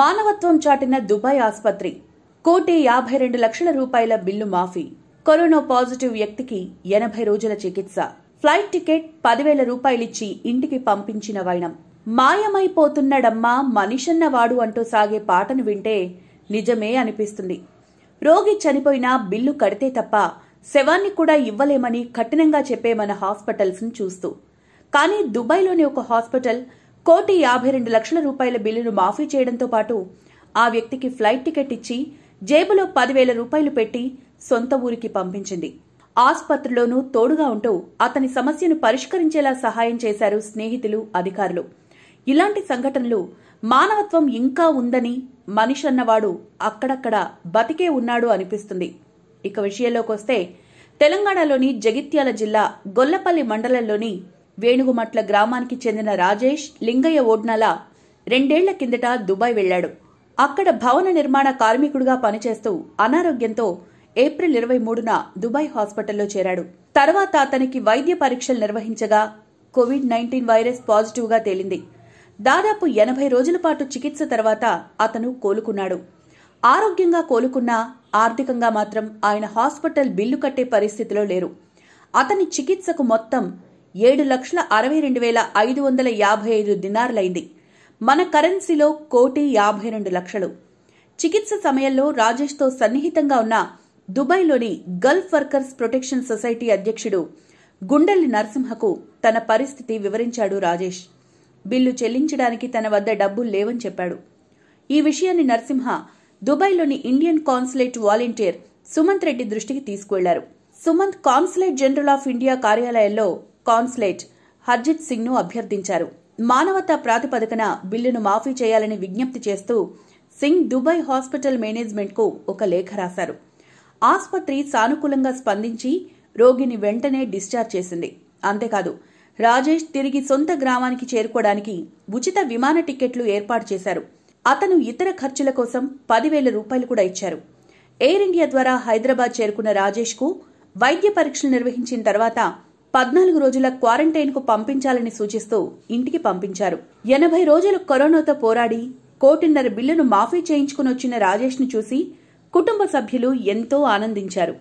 మానవత్వం చాటిన దుబాయ్ ఆసుపత్రి కోటి యాభై రెండు లక్షల రూపాయల బిల్లు మాఫీ కరోనా పాజిటివ్ వ్యక్తికి ఎనభై రోజుల చికిత్స ఫ్లైట్ టికెట్ పదివేల రూపాయలిచ్చి ఇంటికి పంపించిన వైనం మనిషన్న మనిషన్నవాడు అంటూ సాగే పాటను వింటే నిజమే అనిపిస్తుంది రోగి చనిపోయినా బిల్లు కడితే తప్ప శవాన్ని కూడా ఇవ్వలేమని కఠినంగా చెప్పే మన హాస్పిటల్స్ను చూస్తూ కానీ దుబాయ్లోని ఒక హాస్పిటల్ కోటి యాభై రెండు లక్షల రూపాయల బిల్లును మాఫీ చేయడంతో పాటు ఆ వ్యక్తికి ఫ్లైట్ టికెట్ ఇచ్చి జేబులో పదివేల రూపాయలు పెట్టి సొంత ఊరికి పంపించింది ఆసుపత్రిలోనూ తోడుగా ఉంటూ అతని సమస్యను పరిష్కరించేలా సహాయం చేశారు స్నేహితులు అధికారులు ఇలాంటి సంఘటనలు మానవత్వం ఇంకా ఉందని మనిషి అన్నవాడు అక్కడక్కడ బతికే ఉన్నాడు అనిపిస్తుంది ఇక విషయంలోకొస్తే తెలంగాణలోని జగిత్యాల జిల్లా గొల్లపల్లి మండలంలోని వేణుగుమట్ల గ్రామానికి చెందిన రాజేష్ లింగయ్య ఓడ్నల రెండేళ్ల కిందట దుబాయ్ వెళ్లాడు అక్కడ భవన నిర్మాణ కార్మికుడుగా పనిచేస్తూ అనారోగ్యంతో ఏప్రిల్ ఇరవై మూడున దుబాయ్ హాస్పిటల్లో చేరాడు తర్వాత అతనికి వైద్య పరీక్షలు నిర్వహించగా కోవిడ్ నైన్టీన్ వైరస్ పాజిటివ్గా తేలింది దాదాపు ఎనభై రోజుల పాటు చికిత్స తర్వాత అతను కోలుకున్నాడు ఆరోగ్యంగా కోలుకున్నా ఆర్థికంగా మాత్రం ఆయన హాస్పిటల్ బిల్లు కట్టే పరిస్థితిలో లేరు అతని చికిత్సకు మొత్తం ఏడు లక్షల అరవై రెండు వేల ఐదు వందల యాభై ఐదు దినార్లైంది మన కరెన్సీలో కోటి యాభై రెండు లక్షలు చికిత్స సమయంలో రాజేష్తో సన్నిహితంగా ఉన్న దుబాయ్లోని గల్ఫ్ వర్కర్స్ ప్రొటెక్షన్ సొసైటీ అధ్యక్షుడు గుండెల్లి నరసింహకు తన పరిస్థితి వివరించాడు రాజేష్ బిల్లు చెల్లించడానికి తన వద్ద డబ్బులు లేవని చెప్పాడు ఈ విషయాన్ని నరసింహ దుబాయ్లోని Indian consulate volunteer Sumanth Reddy దృష్టికి తీసుకువెళ్లారు Sumanth consulate general of India కార్యాలయంలో కాన్సులేట్ హర్జిత్ సింగ్ను అభ్యర్థించారు మానవతా ప్రాతిపదికన బిల్లును మాఫీ చేయాలని విజ్ఞప్తి చేస్తూ సింగ్ దుబాయ్ హాస్పిటల్ మేనేజ్మెంట్కు ఒక లేఖ రాశారు ఆసుపత్రి సానుకూలంగా స్పందించి రోగిని వెంటనే డిశ్చార్జ్ చేసింది అంతేకాదు రాజేష్ తిరిగి సొంత గ్రామానికి చేరుకోవడానికి ఉచిత విమాన టికెట్లు ఏర్పాటు చేశారు అతను ఇతర ఖర్చుల కోసం పదివేల రూపాయలు కూడా ఇచ్చారు ఎయిర్ ఇండియా ద్వారా హైదరాబాద్ చేరుకున్న రాజేష్కు వైద్య పరీక్షలు నిర్వహించిన తర్వాత పద్నాలుగు రోజుల క్వారంటైన్కు పంపించాలని సూచిస్తూ ఇంటికి పంపించారు ఎనభై రోజులు కరోనాతో పోరాడి కోటిన్నర బిల్లును మాఫీ చేయించుకుని వచ్చిన రాజేష్ను చూసి కుటుంబ సభ్యులు ఎంతో ఆనందించారు